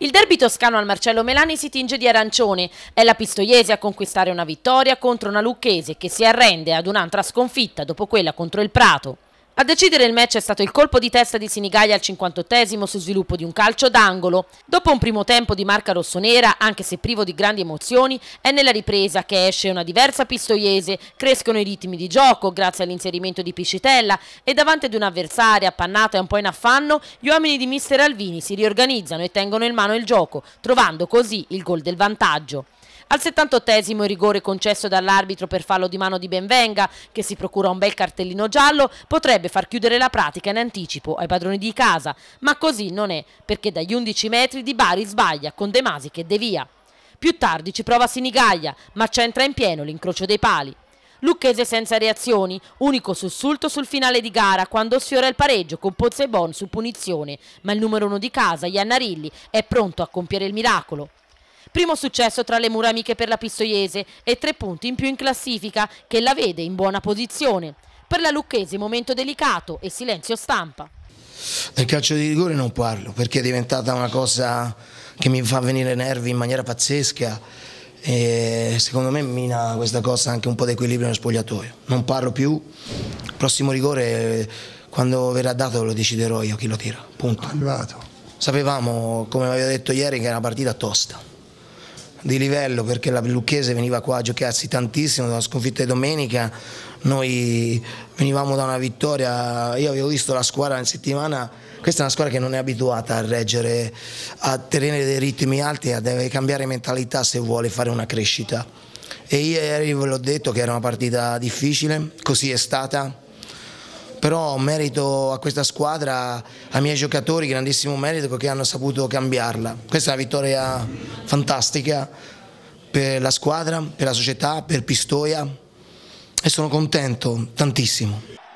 Il derby toscano al Marcello Melani si tinge di arancione. È la Pistoiese a conquistare una vittoria contro una Lucchese che si arrende ad un'altra sconfitta dopo quella contro il Prato. A decidere il match è stato il colpo di testa di Sinigaglia al 58 su sviluppo di un calcio d'angolo. Dopo un primo tempo di marca rossonera, anche se privo di grandi emozioni, è nella ripresa che esce una diversa pistoiese, crescono i ritmi di gioco grazie all'inserimento di Piscitella e davanti ad un avversario appannato e un po' in affanno, gli uomini di mister Alvini si riorganizzano e tengono in mano il gioco, trovando così il gol del vantaggio. Al 78esimo rigore concesso dall'arbitro per fallo di mano di Benvenga, che si procura un bel cartellino giallo, potrebbe far chiudere la pratica in anticipo ai padroni di casa, ma così non è, perché dagli 11 metri Di Bari sbaglia con De Masi che devia. Più tardi ci prova Sinigaglia, ma c'entra in pieno l'incrocio dei pali. Lucchese senza reazioni, unico sussulto sul finale di gara quando sfiora il pareggio con Pozzebon su punizione, ma il numero uno di casa, Iannarilli, è pronto a compiere il miracolo. Primo successo tra le mura amiche per la Pistoiese e tre punti in più in classifica che la vede in buona posizione. Per la Lucchese momento delicato e silenzio stampa. Del calcio di rigore non parlo perché è diventata una cosa che mi fa venire nervi in maniera pazzesca e secondo me mina questa cosa anche un po' di equilibrio nel spogliatoio. Non parlo più, il prossimo rigore quando verrà dato lo deciderò io chi lo tira, punto. Arrivato. Sapevamo, come avevo detto ieri, che era una partita tosta di livello perché la Lucchese veniva qua a giocarsi tantissimo dalla sconfitta di domenica, noi venivamo da una vittoria, io avevo visto la squadra in settimana, questa è una squadra che non è abituata a reggere, a tenere dei ritmi alti, deve cambiare mentalità se vuole fare una crescita. E ieri ve l'ho detto che era una partita difficile, così è stata però merito a questa squadra, ai miei giocatori, grandissimo merito perché hanno saputo cambiarla. Questa è una vittoria fantastica per la squadra, per la società, per Pistoia e sono contento tantissimo.